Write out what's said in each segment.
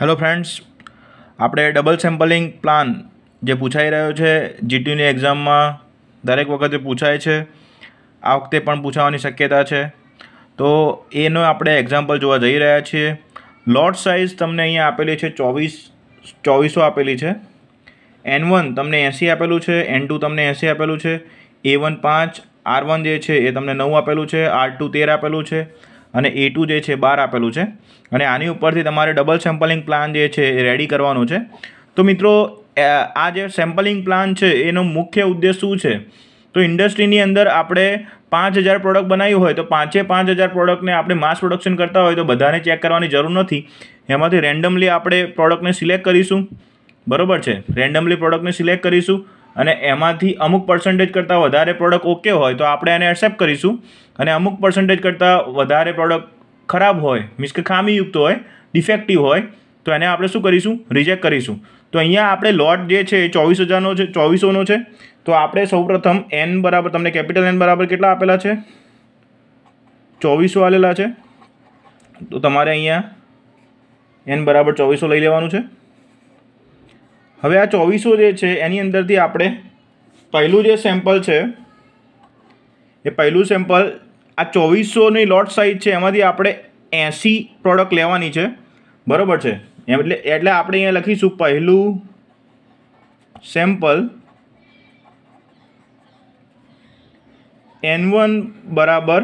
hello friends આપણે double sampling plan જે પૂછાઈ રહ્યો છે જીટીની એક્ઝામમાં દરેક વખતે પૂછાય છે આ વખતે પણ પૂછાવાની શક્યતા છે તો એનો આપણે એક્ઝામ્પલ જોવા જઈ રહ્યા છીએ લોટ સાઇઝ તમને અહીંયા આપેલી છે ચોવીસ ચોવીસો આપેલી છે એન વન તમને એંસી આપેલું છે એન ટુ તમને એંસી આપેલું છે એ વન પાંચ આર વન જે છે એ તમને નવું આપેલું છે આર ટુ તેર આપેલું છે અને એ ટુ જે છે બાર આપેલું છે અને આની ઉપરથી તમારે ડબલ સેમ્પલિંગ પ્લાન જે છે એ રેડી કરવાનો છે તો મિત્રો આ જે સેમ્પલિંગ પ્લાન છે એનો મુખ્ય ઉદ્દેશ શું છે તો ઇન્ડસ્ટ્રીની અંદર આપણે પાંચ હજાર પ્રોડક્ટ બનાવ્યું હોય તો પાંચે પાંચ હજાર પ્રોડક્ટને આપણે માસ પ્રોડક્શન કરતા હોય તો બધાને ચેક કરવાની જરૂર નથી એમાંથી રેન્ડમલી આપણે પ્રોડક્ટને સિલેક્ટ કરીશું બરાબર છે રેન્ડમલી પ્રોડક્ટને સિલેક્ટ કરીશું અને એમાંથી અમુક પર્સન્ટેજ કરતાં વધારે પ્રોડક્ટ ઓકે હોય તો આપણે એને એક્સેપ્ટ કરીશું અને અમુક પર્સન્ટેજ કરતાં વધારે પ્રોડક્ટ ખરાબ હોય મીન્સ કે ખામીયુક્ત હોય ડિફેક્ટિવ હોય તો એને આપણે શું કરીશું રિજેક્ટ કરીશું તો અહીંયા આપણે લોટ જે છે એ ચોવીસ હજારનો છે ચોવીસોનો છે તો આપણે સૌપ્રથમ એન બરાબર તમને કેપિટલ એન બરાબર કેટલા આપેલા છે ચોવીસો આલેલા છે તો તમારે અહીંયા એન બરાબર ચોવીસો લઈ લેવાનું છે હવે આ ચોવીસો જે છે એની અંદરથી આપણે પહેલું જે સેમ્પલ છે એ પહેલું સેમ્પલ આ ચોવીસોની લોટ સાઇઝ છે એમાંથી આપણે એંસી પ્રોડક્ટ લેવાની છે બરાબર છે એટલે એટલે આપણે અહીંયા લખીશું પહેલું સેમ્પલ એન વન બરાબર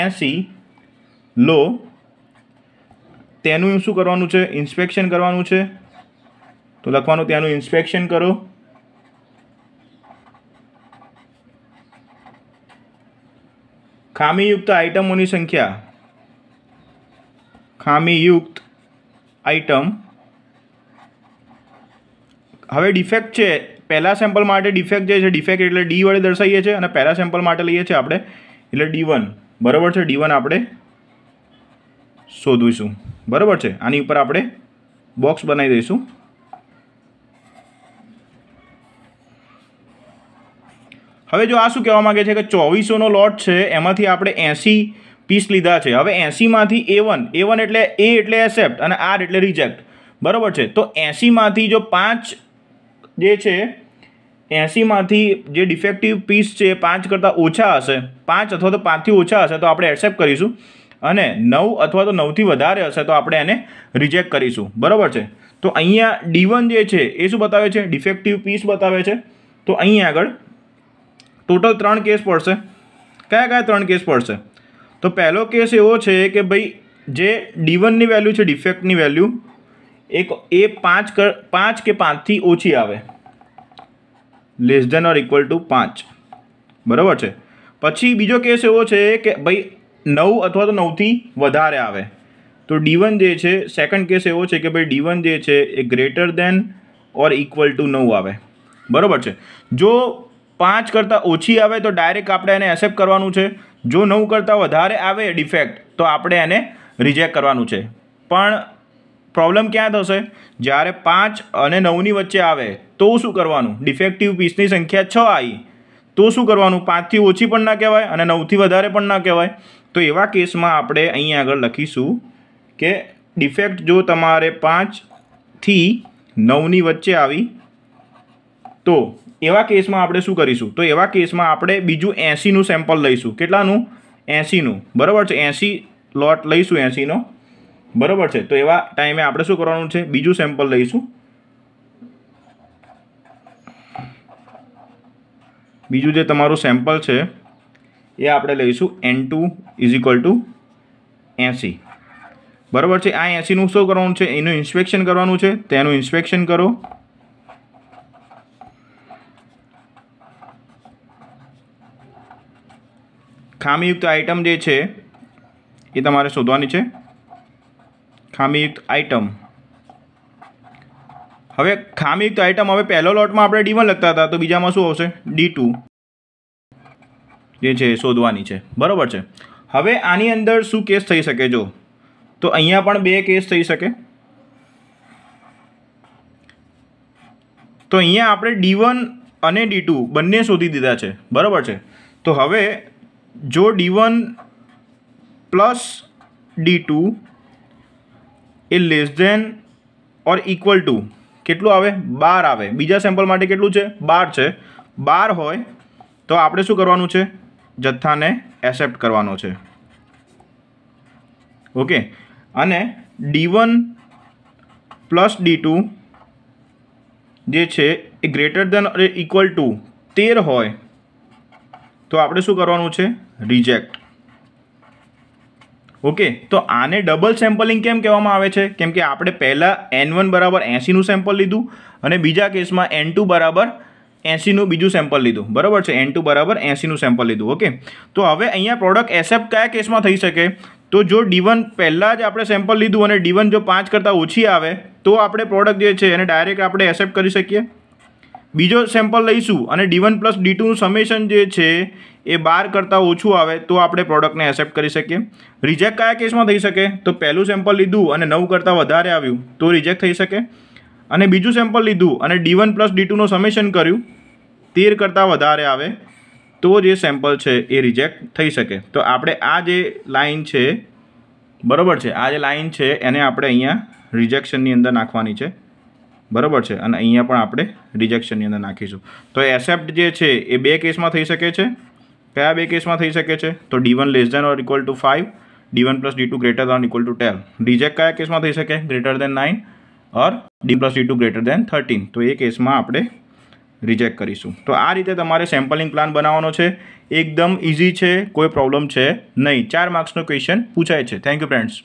એંસી લો તેનું શું કરવાનું છે ઇન્સ્પેક્શન કરવાનું છે તો લખવાનું ત્યાંનું ઇન્સ્પેક્શન કરો ખામીયુક્ત આઇટમોની સંખ્યા ખામીયુક્ત આઇટમ હવે ડિફેક્ટ છે પહેલા સેમ્પલ માટે ડિફેક્ટ જે છે ડિફેક્ટ એટલે ડી વડે દર્શાવીએ છીએ અને પહેલા સેમ્પલ માટે લઈએ છીએ આપણે એટલે ડી વન બરાબર છે ડી વન આપણે શોધીશું બરાબર છે આની ઉપર આપણે બોક્સ બનાવી દઈશું હવે જો આ શું કહેવા માગે છે કે ચોવીસોનો લોટ છે એમાંથી આપણે એંસી પીસ લીધા છે હવે એંસીમાંથી એ વન એ વન એટલે એ એટલે એસેપ્ટ અને આર એટલે રિજેક્ટ બરાબર છે તો એંસીમાંથી જો પાંચ જે છે એંસીમાંથી જે ડિફેક્ટિવ પીસ છે એ પાંચ કરતાં ઓછા હશે પાંચ અથવા તો પાંચથી ઓછા હશે તો આપણે એક્સેપ્ટ કરીશું અને નવ અથવા તો નવથી વધારે હશે તો આપણે એને રિજેક્ટ કરીશું બરાબર છે તો અહીંયા ડીવન જે છે એ શું બતાવે છે ડિફેક્ટિવ પીસ બતાવે છે તો અહીંયા આગળ टोटल 3 केस पड़से क्या-क्या 3 केस पड़से तो पहला केस ये वो छे के भाई जे d1 नी वैल्यू छे डिफेक्ट नी वैल्यू एक a 5 5 के 5 થી ઓછી આવે less than or equal to 5 બરોબર છે પછી બીજો કેસ એવો છે કે ભાઈ 9 અથવા તો 9 થી વધારે આવે તો d1 જે છે સેકન્ડ કેસ એવો છે કે ભાઈ d1 જે છે એ greater than or equal to 9 આવે બરોબર છે જો પાંચ કરતાં ઓછી આવે તો ડાયરેક્ટ આપણે એને એક્સેપ્ટ કરવાનું છે જો નવ કરતાં વધારે આવે ડિફેક્ટ તો આપણે એને રિજેક્ટ કરવાનું છે પણ પ્રોબ્લેમ ક્યાં થશે જ્યારે પાંચ અને નવની વચ્ચે આવે તો શું કરવાનું ડિફેક્ટિવ પીસની સંખ્યા છ આવી તો શું કરવાનું પાંચથી ઓછી પણ ના કહેવાય અને નવથી વધારે પણ ના કહેવાય તો એવા કેસમાં આપણે અહીં આગળ લખીશું કે ડિફેક્ટ જો તમારે પાંચથી નવની વચ્ચે આવી તો એવા કેસમાં આપણે શું કરીશું તો એવા કેસમાં આપણે બીજું એંસીનું સેમ્પલ લઈશું કેટલાનું એંસીનું બરાબર છે એંસી લોટ લઈશું એંસીનો બરાબર છે તો એવા ટાઈમે આપણે શું કરવાનું છે બીજું સેમ્પલ લઈશું બીજું જે તમારું સેમ્પલ છે એ આપણે લઈશું N two is equal to એંસી બરાબર છે આ એંસીનું શું કરવાનું છે એનું ઇન્સ્પેક્શન કરવાનું છે તેનું ઇન્સ્પેક્શન કરો ખામીયુક્ત આઇટમ જે છે એ તમારે શોધવાની છે ખામીયુક્ત આઇટમ હવે ખામીયુક્ત આઇટમ હવે પહેલો લોટમાં આપણે ડી લખતા હતા તો બીજામાં શું આવશે ડી જે છે શોધવાની છે બરાબર છે હવે આની અંદર શું કેસ થઈ શકે જો તો અહીંયા પણ બે કેસ થઈ શકે તો અહીંયા આપણે ડી અને ડી બંને શોધી દીધા છે બરાબર છે તો હવે જો D one plus D two એ less than or equal to કેટલું આવે બાર આવે બીજા સેમ્પલ માટે કેટલું છે બાર છે બાર હોય તો આપણે શું કરવાનું છે જથ્થાને એસેપ્ટ કરવાનો છે ઓકે અને D one plus D two જે છે એ ગ્રેટર દેન ઇક્વલ ટુ તેર હોય તો આપણે શું કરવાનું છે રિજેક્ટ ઓકે તો આને ડબલ સેમ્પલિંગ કેમ કહેવામાં આવે છે કેમ કે આપણે પહેલાં એન વન બરાબર એંસીનું સેમ્પલ લીધું અને બીજા કેસમાં એન ટુ બરાબર એંસીનું બીજું સેમ્પલ લીધું બરાબર છે એન ટુ બરાબર એંસીનું સેમ્પલ લીધું ઓકે તો હવે અહીંયા પ્રોડક્ટ એસેપ્ટ કયા કેસમાં થઈ શકે તો જો ડી વન પહેલાં જ આપણે સેમ્પલ લીધું અને ડી જો પાંચ કરતાં ઓછી આવે તો આપણે પ્રોડક્ટ જે છે એને ડાયરેક્ટ આપણે એસેપ્ટ કરી શકીએ બીજો સેમ્પલ લઈશું અને ડી વન પ્લસ ડી ટુનું સમેશન જે છે એ બાર કરતાં ઓછું આવે તો આપણે પ્રોડક્ટને એક્સેપ્ટ કરી શકીએ રિજેક્ટ કયા કેસમાં થઈ શકે તો પહેલું સેમ્પલ લીધું અને નવ કરતાં વધારે આવ્યું તો રિજેક્ટ થઈ શકે અને બીજું સેમ્પલ લીધું અને ડી વન પ્લસ ડી ટુનું સમેશન કર્યું તેર કરતાં વધારે આવે તો જે સેમ્પલ છે એ રિજેક્ટ થઈ શકે તો આપણે આ જે લાઇન છે બરાબર છે આ જે લાઇન છે એને આપણે અહીંયા રિજેક્શનની અંદર નાખવાની છે બરાબર છે અને અહીંયા પણ આપણે રિજેક્શનની અંદર નાખીશું તો એસેપ્ટ જે છે એ બે કેસમાં થઈ શકે છે કયા બે કેસમાં થઈ શકે છે તો D one less than or equal to five D one plus D two greater than equal to ટેલ રિજેક્ટ કયા કેસમાં થઈ શકે greater than nine or D plus D two greater than thirteen તો એ કેસમાં આપણે રિજેક્ટ કરીશું તો આ રીતે તમારે સેમ્પલિંગ પ્લાન બનાવવાનો છે એકદમ ઇઝી છે કોઈ પ્રોબ્લેમ છે નહીં ચાર માર્ક્સનો ક્વેશ્ચન પૂછાય છે થેન્ક યુ ફ્રેન્ડ્સ